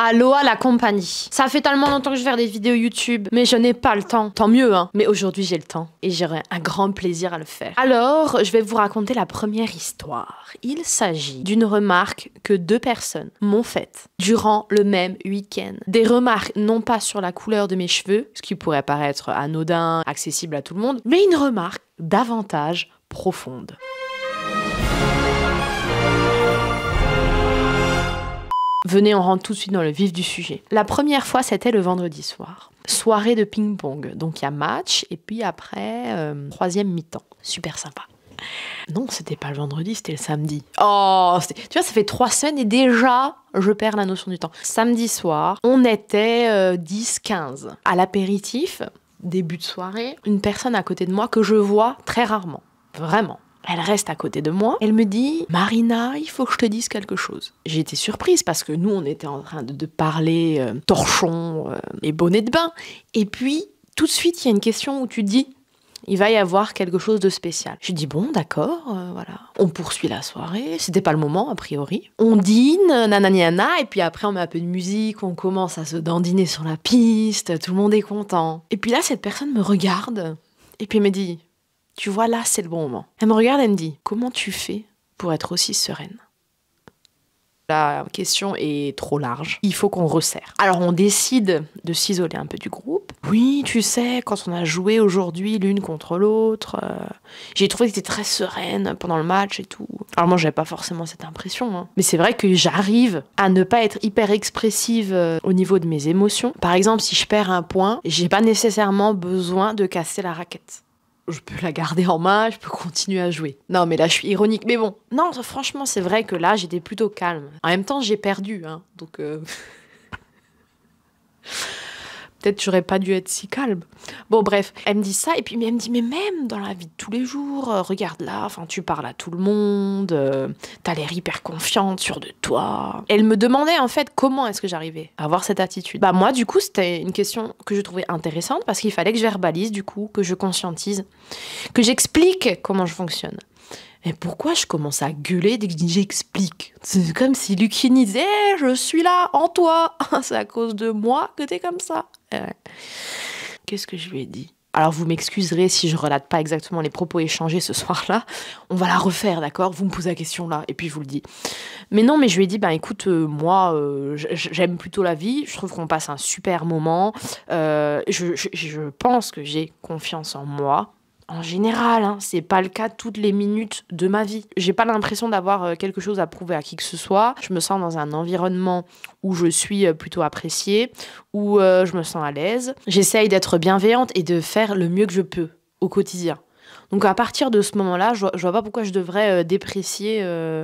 Aloha la compagnie. Ça fait tellement longtemps que je fais des vidéos YouTube, mais je n'ai pas le temps. Tant mieux, hein. Mais aujourd'hui, j'ai le temps et j'aurai un grand plaisir à le faire. Alors, je vais vous raconter la première histoire. Il s'agit d'une remarque que deux personnes m'ont faite durant le même week-end. Des remarques non pas sur la couleur de mes cheveux, ce qui pourrait paraître anodin, accessible à tout le monde, mais une remarque davantage profonde. Venez, on rentre tout de suite dans le vif du sujet. La première fois, c'était le vendredi soir. Soirée de ping-pong. Donc il y a match et puis après, euh, troisième mi-temps. Super sympa. Non, c'était pas le vendredi, c'était le samedi. Oh, tu vois, ça fait trois semaines et déjà, je perds la notion du temps. Samedi soir, on était 10-15 euh, à l'apéritif, début de soirée, une personne à côté de moi que je vois très rarement. Vraiment. Elle reste à côté de moi. Elle me dit Marina, il faut que je te dise quelque chose. J'ai été surprise parce que nous, on était en train de, parler euh, torchon euh, et bonnet de bain. Et puis, tout de suite, il y a une question où tu dis il va y avoir quelque chose de spécial. Je dis bon, d'accord, euh, voilà. On poursuit la soirée, c'était pas le moment a priori. On dîne, nananiana, et puis après on met un peu de musique, on commence à se dandiner sur la piste, tout le monde est content. Et puis là, cette personne me regarde, et puis me dit tu vois, là, c'est le bon moment. Elle me regarde, et me dit, comment tu fais pour être aussi sereine la question est trop large. Il faut qu'on resserre. Alors on décide de s'isoler un peu du groupe. Oui, tu sais, quand on a joué aujourd'hui l'une contre l'autre, euh, j'ai trouvé que tu très sereine pendant le match et tout. Alors moi, j'avais pas forcément cette impression. Hein. Mais c'est vrai que j'arrive à ne pas être hyper expressive euh, au niveau de mes émotions. Par exemple, si je perds un point, j'ai pas nécessairement besoin de casser la raquette je peux la garder en main, je peux continuer à jouer. Non, mais là, je suis ironique. Mais bon, non, franchement, c'est vrai que là, j'étais plutôt calme. En même temps, j'ai perdu, hein, donc. Euh peut-être j'aurais pas dû être si calme. Bon bref, elle me dit ça et puis elle me dit mais même dans la vie de tous les jours, euh, regarde là, enfin tu parles à tout le monde, tu euh, t'as l'air hyper confiante, sûre de toi. Elle me demandait en fait comment est-ce que j'arrivais à avoir cette attitude. Bah moi du coup c'était une question que je trouvais intéressante parce qu'il fallait que je verbalise du coup, que je conscientise, que j'explique comment je fonctionne. Mais pourquoi je commence à gueuler dès que j'explique C'est comme si Lucini disait eh, Je suis là, en toi C'est à cause de moi que t'es comme ça eh Qu'est-ce que je lui ai dit alors vous m'excuserez si je relate pas exactement les propos échangés ce soir-là. On va la refaire, d'accord Vous me posez la question là, et puis je vous le dis. Mais non, mais je lui ai dit, ben écoute, euh, moi, euh, j'aime plutôt la vie. Je trouve qu'on passe un super moment. Euh, je pense que j'ai confiance en moi en général, hein, c'est pas le cas toutes les minutes de ma vie. J'ai pas l'impression d'avoir euh, quelque chose à prouver à qui que ce soit. Je me sens dans un environnement où je suis euh, plutôt appréciée, où euh, je me sens à l'aise. J'essaye d'être bienveillante et de faire le mieux que je peux au quotidien. Donc à partir de ce moment-là, je, vois, pas pourquoi je devrais déprécier le,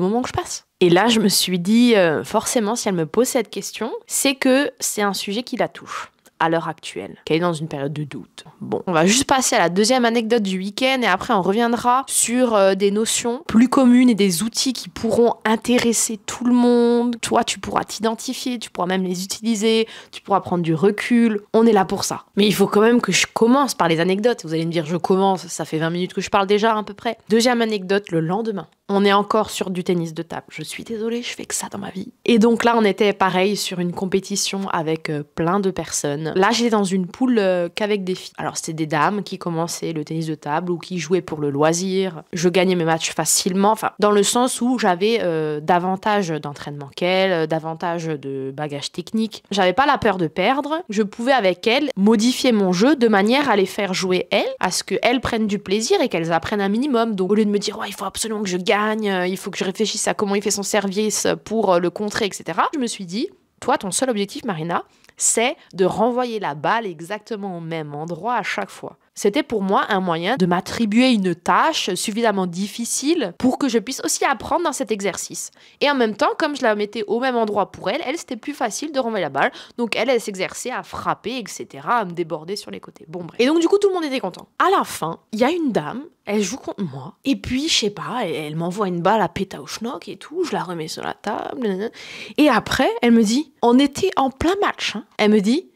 moment que je passe. Et là, je me suis dit, forcément, si elle me pose cette question, c'est que c'est un sujet qui la touche à l'heure actuelle, qu'elle est dans une période de doute. Bon, on va juste passer à la deuxième anecdote du week-end et après on reviendra sur euh, des notions plus communes et des outils qui pourront intéresser tout le monde. Toi, tu pourras t'identifier, tu pourras même les utiliser, tu pourras prendre du recul. On est là pour ça. Mais il faut quand même que je commence par les anecdotes. Vous allez me dire, je commence, ça fait 20 minutes que je parle déjà à peu près. Deuxième anecdote, le lendemain. On est encore sur du tennis de table. Je suis désolée, je fais que ça dans ma vie. Et donc là, on était pareil sur une compétition avec euh, plein de personnes Là, j'étais dans une poule euh, qu'avec des filles. Alors, c'était des dames qui commençaient le tennis de table ou qui jouaient pour le loisir. Je gagnais mes matchs facilement, enfin, dans le sens où j'avais euh, davantage d'entraînement qu'elles, euh, davantage de bagages techniques. J'avais pas la peur de perdre. Je pouvais, avec elles, modifier mon jeu de manière à les faire jouer elles, à ce qu'elles prennent du plaisir et qu'elles apprennent un minimum. Donc, au lieu de me dire, ouais, il faut absolument que je gagne, il faut que je réfléchisse à comment il fait son service pour le contrer, etc., je me suis dit, toi, ton seul objectif, Marina, c'est de renvoyer la balle exactement au même endroit à chaque fois. C'était pour moi un moyen de m'attribuer une tâche suffisamment difficile pour que je puisse aussi apprendre dans cet exercice. Et en même temps, comme je la mettais au même endroit pour elle, elle, c'était plus facile de renvoyer la balle. Donc elle, elle s'exerçait à frapper, etc., à me déborder sur les côtés. Bon, bref. Et donc du coup, tout le monde était content. À la fin, il y a une dame, elle joue contre moi. Et puis, je sais pas, elle, m'envoie une balle à schnock et tout, je la remets sur la table. Et après, elle me dit, on était en plein match. Hein. Elle me dit,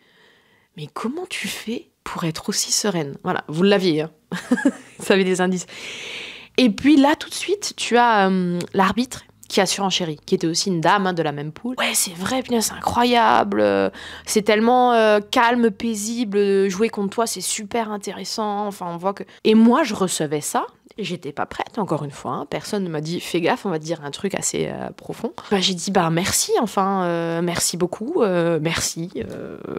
mais comment tu fais pour être aussi sereine. Voilà, vous l'aviez, Vous hein. ça avait des indices. Et puis là, tout de suite, tu as euh, l'arbitre qui a surenchéri, qui était aussi une dame hein, de la même poule. Ouais, c'est vrai, c'est incroyable. C'est tellement euh, calme, paisible. Euh, jouer contre toi, c'est super intéressant. Enfin, on voit que. Et moi, je recevais ça j'étais pas prête, encore une fois. Hein. Personne ne m'a dit fais gaffe, on va te dire un truc assez euh, profond. Bah, j'ai dit bah merci, enfin, euh, merci beaucoup, euh, merci.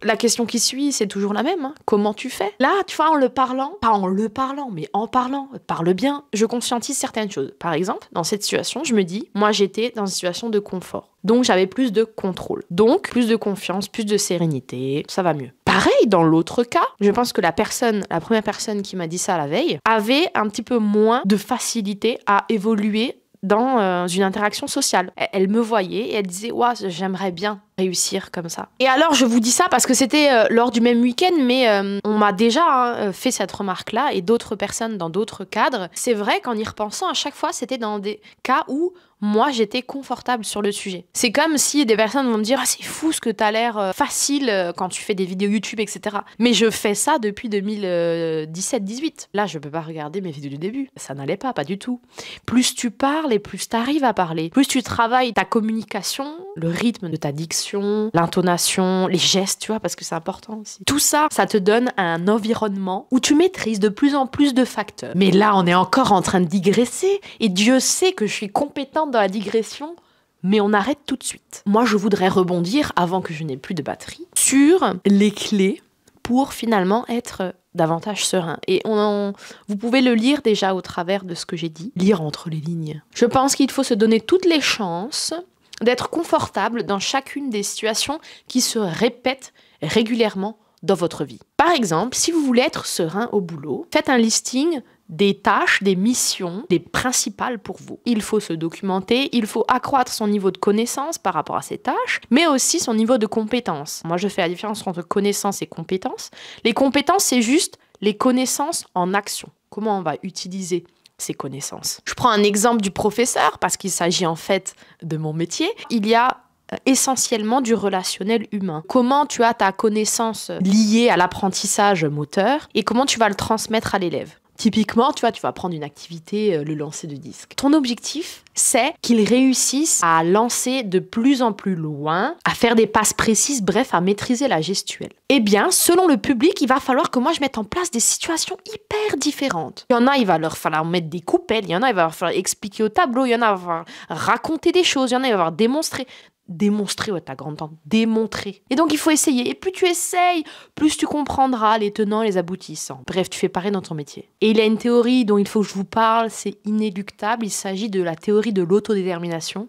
La question qui suit, c'est toujours la même. Hein. Comment tu fais Là, tu vois, en le parlant, pas en le parlant, mais en parlant, parle bien, je conscientise certaines choses. Par exemple, dans cette situation, je me dis, moi j'étais dans une situation de confort. Donc j'avais plus de contrôle. Donc plus de confiance, plus de sérénité, ça va mieux. Pareil, dans l'autre cas, je pense que la personne, la première personne qui m'a dit ça la veille, avait un petit peu moins de facilité à évoluer dans euh, une interaction sociale. Elle me voyait et elle disait j'aimerais bien réussir comme ça. Et alors, je vous dis ça parce que c'était euh, lors du même week-end, mais euh, on m'a déjà hein, fait cette remarque-là et d'autres personnes dans d'autres cadres. C'est vrai qu'en y repensant, à chaque fois, c'était dans des cas où moi j'étais confortable sur le sujet. C'est comme si des personnes vont me dire ah, c'est fou ce que t'as l'air euh, facile euh, quand tu fais des vidéos YouTube, etc. Mais je fais ça depuis 2017-18. Là, je peux pas regarder mes vidéos du début. Ça n'allait pas, pas du tout. Plus tu parles et plus t'arrives à parler, plus tu travailles ta communication, le rythme de ta diction, l'intonation, les gestes, tu vois, parce que c'est important aussi. Tout ça, ça te donne un environnement où tu maîtrises de plus en plus de facteurs. Mais là, on est encore en train de digresser et Dieu sait que je suis compétente dans la digression, mais on arrête tout de suite. Moi, je voudrais rebondir, avant que je n'ai plus de batterie, sur les clés pour finalement être davantage serein. Et on en... vous pouvez le lire déjà au travers de ce que j'ai dit, lire entre les lignes. Je pense qu'il faut se donner toutes les chances d'être confortable dans chacune des situations qui se répètent régulièrement dans votre vie. Par exemple, si vous voulez être serein au boulot, faites un listing des tâches, des missions, des principales pour vous. Il faut se documenter, il faut accroître son niveau de connaissance par rapport à ces tâches, mais aussi son niveau de compétence. Moi, je fais la différence entre connaissance et compétence. Les compétences, c'est juste les connaissances en action. Comment on va utiliser ces connaissances. Je prends un exemple du professeur parce qu'il s'agit en fait de mon métier. Il y a essentiellement du relationnel humain. Comment tu as ta connaissance liée à l'apprentissage moteur et comment tu vas le transmettre à l'élève. Typiquement, tu vois, tu vas prendre une activité, euh, le lancer de disque. Ton objectif, c'est qu'ils réussissent à lancer de plus en plus loin, à faire des passes précises, bref, à maîtriser la gestuelle. Eh bien, selon le public, il va falloir que moi je mette en place des situations hyper différentes. Il y en a, il va leur falloir mettre des coupelles, il y en a, il va leur falloir expliquer au tableau, il y en a, va raconter des choses, il y en a, il va falloir démontrer démontrer, ouais, ta grand tante démontrer. Et donc il faut essayer. Et plus tu essayes, plus tu comprendras les tenants et les aboutissants. Bref, tu fais pareil dans ton métier. Et il y a une théorie dont il faut que je vous parle, c'est inéluctable. Il s'agit de la théorie de l'autodétermination.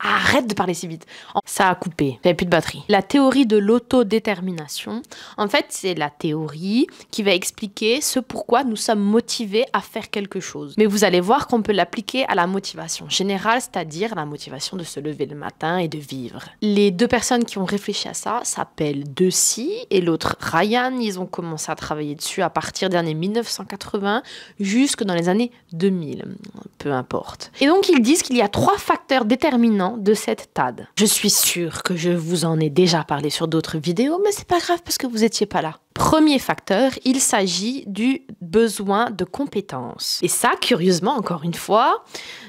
Arrête de parler si vite. Ça a coupé, j'avais plus de batterie. La théorie de l'autodétermination, en fait, c'est la théorie qui va expliquer ce pourquoi nous sommes motivés à faire quelque chose. Mais vous allez voir qu'on peut l'appliquer à la motivation générale, c'est-à-dire la motivation de se lever le matin et de vivre. Les deux personnes qui ont réfléchi à ça s'appellent Deci et l'autre Ryan. Ils ont commencé à travailler dessus à partir des années 1980 jusque dans les années 2000, peu importe. Et donc ils disent qu'il y a trois facteurs déterminants de cette TAD. Je suis sûre que je vous en ai déjà parlé sur d'autres vidéos, mais c'est pas grave parce que vous n'étiez pas là. Premier facteur, il s'agit du besoin de compétence. Et ça, curieusement, encore une fois,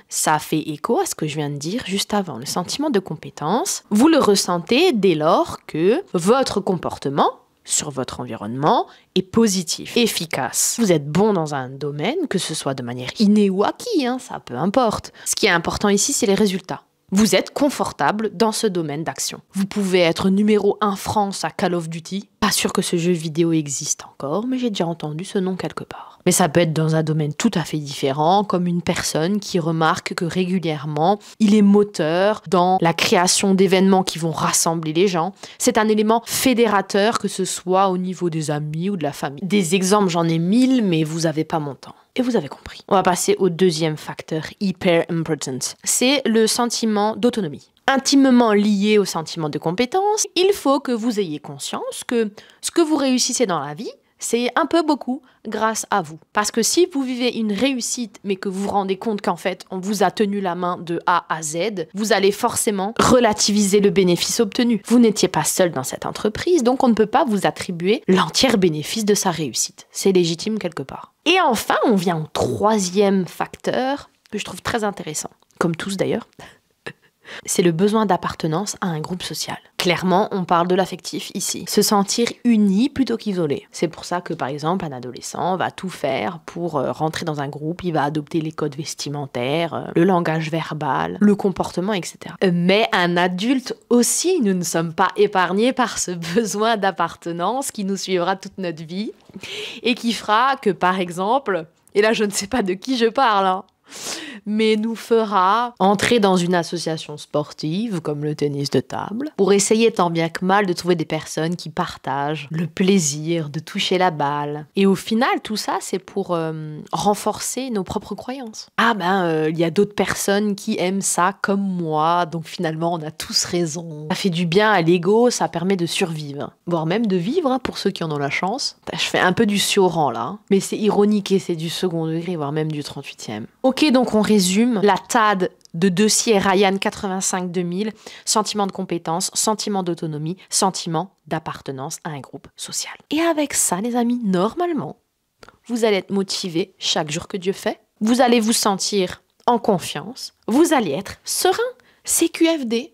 ça fait écho à ce que je viens de dire juste avant. Le sentiment de compétence, vous le ressentez dès lors que votre comportement sur votre environnement est positif, efficace. Vous êtes bon dans un domaine, que ce soit de manière innée ou acquis, hein, ça peu importe. Ce qui est important ici, c'est les résultats. Vous êtes confortable dans ce domaine d'action. Vous pouvez être numéro 1 France à Call of Duty. Pas sûr que ce jeu vidéo existe encore, mais j'ai déjà entendu ce nom quelque part. Mais ça peut être dans un domaine tout à fait différent, comme une personne qui remarque que régulièrement, il est moteur dans la création d'événements qui vont rassembler les gens. C'est un élément fédérateur, que ce soit au niveau des amis ou de la famille. Des exemples, j'en ai mille, mais vous n'avez pas mon temps et vous avez compris. On va passer au deuxième facteur hyper important. C'est le sentiment d'autonomie intimement lié au sentiment de compétence, il faut que vous ayez conscience que ce que vous réussissez dans la vie, c'est un peu beaucoup grâce à vous. Parce que si vous vivez une réussite, mais que vous vous rendez compte qu'en fait, on vous a tenu la main de A à Z, vous allez forcément relativiser le bénéfice obtenu. Vous n'étiez pas seul dans cette entreprise, donc on ne peut pas vous attribuer l'entier bénéfice de sa réussite. C'est légitime quelque part. Et enfin, on vient au troisième facteur que je trouve très intéressant, comme tous d'ailleurs c'est le besoin d'appartenance à un groupe social. Clairement, on parle de l'affectif ici. Se sentir uni plutôt qu'isolé. C'est pour ça que, par exemple, un adolescent va tout faire pour euh, rentrer dans un groupe, il va adopter les codes vestimentaires, euh, le langage verbal, le comportement, etc. Euh, mais un adulte aussi, nous ne sommes pas épargnés par ce besoin d'appartenance qui nous suivra toute notre vie et qui fera que, par exemple, et là je ne sais pas de qui je parle, hein, mais nous fera entrer dans une association sportive comme le tennis de table pour essayer tant bien que mal de trouver des personnes qui partagent le plaisir de toucher la balle. Et au final, tout ça, c'est pour euh, renforcer nos propres croyances. Ah ben, euh, il y a d'autres personnes qui aiment ça comme moi, donc finalement, on a tous raison. Ça fait du bien à l'ego, ça permet de survivre, voire même de vivre hein, pour ceux qui en ont la chance. je fais un peu du sioran là, hein. mais c'est ironique et c'est du second degré, voire même du 38e. Ok, donc on résume. La TAD de Dossier Ryan 85-2000, sentiment de compétence, sentiment d'autonomie, sentiment d'appartenance à un groupe social. Et avec ça, les amis, normalement, vous allez être motivé chaque jour que Dieu fait. Vous allez vous sentir en confiance. Vous allez être serein. CQFD.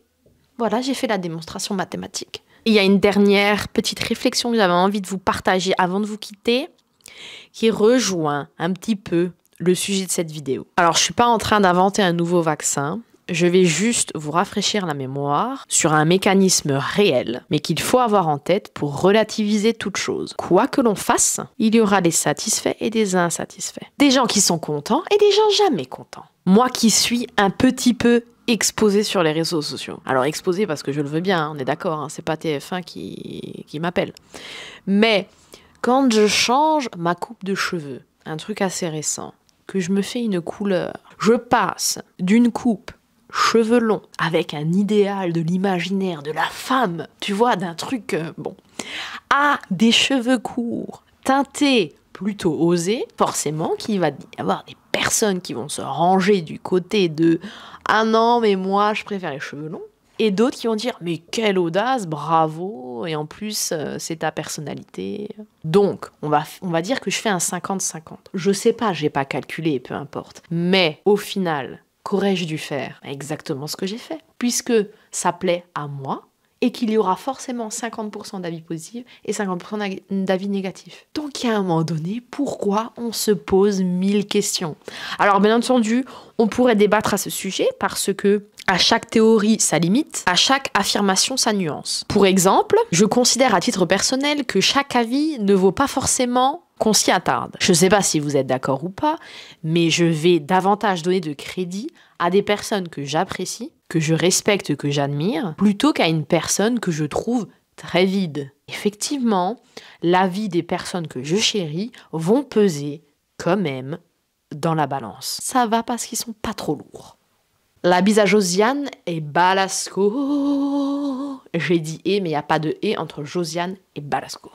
Voilà, j'ai fait la démonstration mathématique. Il y a une dernière petite réflexion que j'avais envie de vous partager avant de vous quitter, qui rejoint un petit peu le sujet de cette vidéo. Alors, je suis pas en train d'inventer un nouveau vaccin. Je vais juste vous rafraîchir la mémoire sur un mécanisme réel, mais qu'il faut avoir en tête pour relativiser toute chose. Quoi que l'on fasse, il y aura des satisfaits et des insatisfaits. Des gens qui sont contents et des gens jamais contents. Moi qui suis un petit peu exposé sur les réseaux sociaux. Alors exposé parce que je le veux bien, hein, on est d'accord, hein, c'est pas TF1 qui m'appelle. Mais quand je change ma coupe de cheveux, un truc assez récent, que je me fais une couleur. Je passe d'une coupe cheveux longs avec un idéal de l'imaginaire de la femme, tu vois, d'un truc euh, bon, à des cheveux courts, teintés plutôt osés, forcément qu'il va y avoir des personnes qui vont se ranger du côté de ah non mais moi je préfère les cheveux longs et d'autres qui vont dire mais quelle audace, bravo, et en plus euh, c'est ta personnalité. Donc on va, on va dire que je fais un 50-50. Je sais pas, j'ai pas calculé, peu importe. Mais au final, qu'aurais-je dû faire Exactement ce que j'ai fait. Puisque ça plaît à moi, et qu'il y aura forcément 50% d'avis positifs et 50% d'avis négatifs. Donc il y a un moment donné, pourquoi on se pose mille questions Alors bien entendu, on pourrait débattre à ce sujet parce que à chaque théorie, sa limite. À chaque affirmation, sa nuance. Pour exemple, je considère à titre personnel que chaque avis ne vaut pas forcément qu'on s'y attarde. Je ne sais pas si vous êtes d'accord ou pas, mais je vais davantage donner de crédit à des personnes que j'apprécie, que je respecte, que j'admire, plutôt qu'à une personne que je trouve très vide. Effectivement, l'avis des personnes que je chéris vont peser quand même dans la balance. Ça va parce qu'ils sont pas trop lourds. La bise à Josiane et Balasco. J'ai dit et, mais il n'y a pas de et entre Josiane et Balasco.